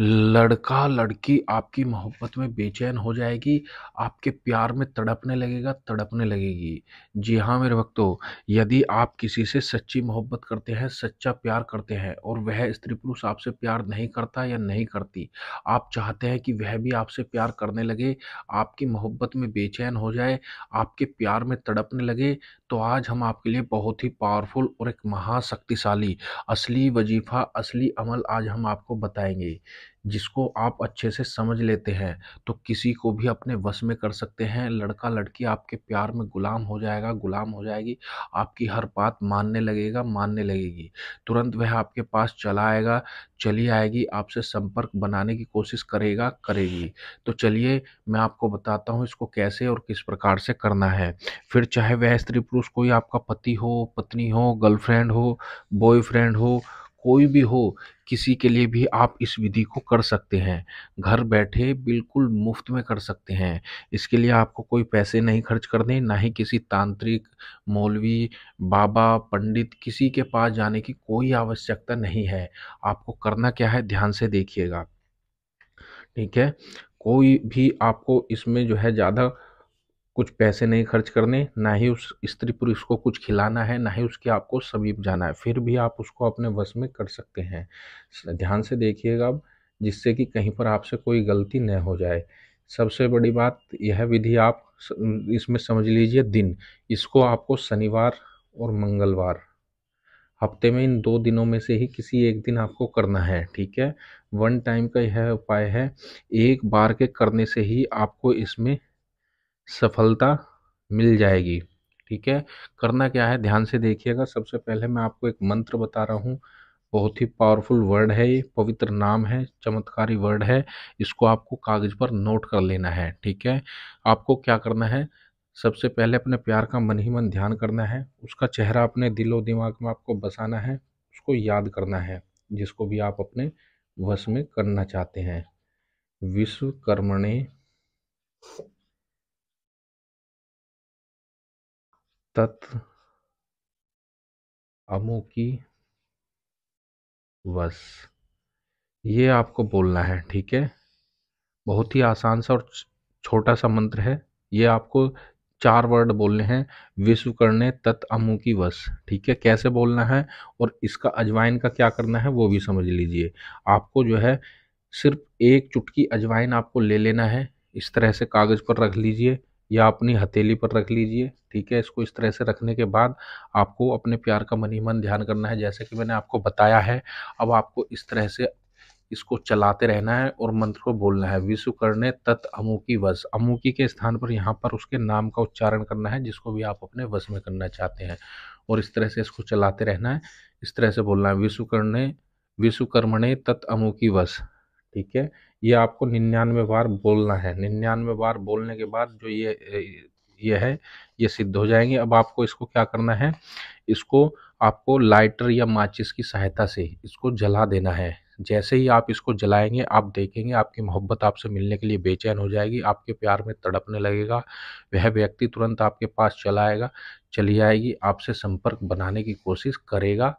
लड़का लड़की आपकी मोहब्बत में बेचैन हो जाएगी आपके प्यार में तड़पने लगेगा तड़पने लगेगी जी हाँ मेरे वक्तों यदि आप किसी से सच्ची मोहब्बत करते हैं सच्चा प्यार करते हैं और वह स्त्री पुरुष आपसे प्यार नहीं करता या नहीं करती आप चाहते हैं कि वह भी आपसे प्यार करने लगे आपकी मोहब्बत में बेचैन हो जाए आपके प्यार में तड़पने लगे तो आज हम आपके लिए बहुत ही पावरफुल और एक महाशक्तिशाली असली वजीफा असली अमल आज हम आपको बताएंगे जिसको आप अच्छे से समझ लेते हैं तो किसी को भी अपने वश में कर सकते हैं लड़का लड़की आपके प्यार में गुलाम हो जाएगा गुलाम हो जाएगी आपकी हर बात मानने लगेगा मानने लगेगी तुरंत वह आपके पास चला आएगा चली आएगी आपसे संपर्क बनाने की कोशिश करेगा करेगी तो चलिए मैं आपको बताता हूँ इसको कैसे और किस प्रकार से करना है फिर चाहे वह स्त्री पुरुष कोई आपका पति हो पत्नी हो गर्लफ्रेंड हो बॉयफ्रेंड हो कोई भी हो किसी के लिए भी आप इस विधि को कर सकते हैं घर बैठे बिल्कुल मुफ्त में कर सकते हैं इसके लिए आपको कोई पैसे नहीं खर्च करने ना ही किसी तांत्रिक मौलवी बाबा पंडित किसी के पास जाने की कोई आवश्यकता नहीं है आपको करना क्या है ध्यान से देखिएगा ठीक है कोई भी आपको इसमें जो है ज़्यादा कुछ पैसे नहीं खर्च करने ना ही उस स्त्री पुरुष को कुछ खिलाना है ना ही उसके आपको समीप जाना है फिर भी आप उसको अपने वश में कर सकते हैं ध्यान से देखिएगा अब जिससे कि कहीं पर आपसे कोई गलती न हो जाए सबसे बड़ी बात यह विधि आप इसमें समझ लीजिए दिन इसको आपको शनिवार और मंगलवार हफ्ते में इन दो दिनों में से ही किसी एक दिन आपको करना है ठीक है वन टाइम का यह उपाय है एक बार के करने से ही आपको इसमें सफलता मिल जाएगी ठीक है करना क्या है ध्यान से देखिएगा सबसे पहले मैं आपको एक मंत्र बता रहा हूँ बहुत ही पावरफुल वर्ड है ये पवित्र नाम है चमत्कारी वर्ड है इसको आपको कागज़ पर नोट कर लेना है ठीक है आपको क्या करना है सबसे पहले अपने प्यार का मन ही मन ध्यान करना है उसका चेहरा अपने दिलो दिमाग में आपको बसाना है उसको याद करना है जिसको भी आप अपने वश में करना चाहते हैं विश्वकर्मणे तत्व की बस ये आपको बोलना है ठीक है बहुत ही आसान सा और छोटा सा मंत्र है ये आपको चार वर्ड बोलने हैं विश्व करने तत् अमुकी वस ठीक है कैसे बोलना है और इसका अजवाइन का क्या करना है वो भी समझ लीजिए आपको जो है सिर्फ एक चुटकी अजवाइन आपको ले लेना है इस तरह से कागज़ पर रख लीजिए या अपनी हथेली पर रख लीजिए ठीक है इसको इस तरह से रखने के बाद आपको अपने प्यार का मनी मन ध्यान करना है जैसे कि मैंने आपको बताया है अब आपको इस तरह से इसको चलाते रहना है और मंत्र को बोलना है विश्वकर्णे तत् अमुकी वश अमुकी के स्थान पर यहाँ पर उसके नाम का उच्चारण करना है जिसको भी आप अपने वश में करना चाहते हैं और इस तरह से इसको चलाते रहना है इस तरह से बोलना है विश्वकर्णे विश्वकर्मणे तत् अमुकी वश ठीक है ये आपको निन्यानवे बार बोलना है निन्यानवे बार बोलने के बाद जो ये ये है ये सिद्ध हो जाएंगे अब आपको इसको क्या करना है इसको आपको लाइटर या माचिस की सहायता से इसको जला देना है जैसे ही आप इसको जलाएंगे आप देखेंगे आपकी मोहब्बत आपसे मिलने के लिए बेचैन हो जाएगी आपके प्यार में तड़पने लगेगा वह व्यक्ति तुरंत आपके पास चला आएगा चली आएगी आपसे संपर्क बनाने की कोशिश करेगा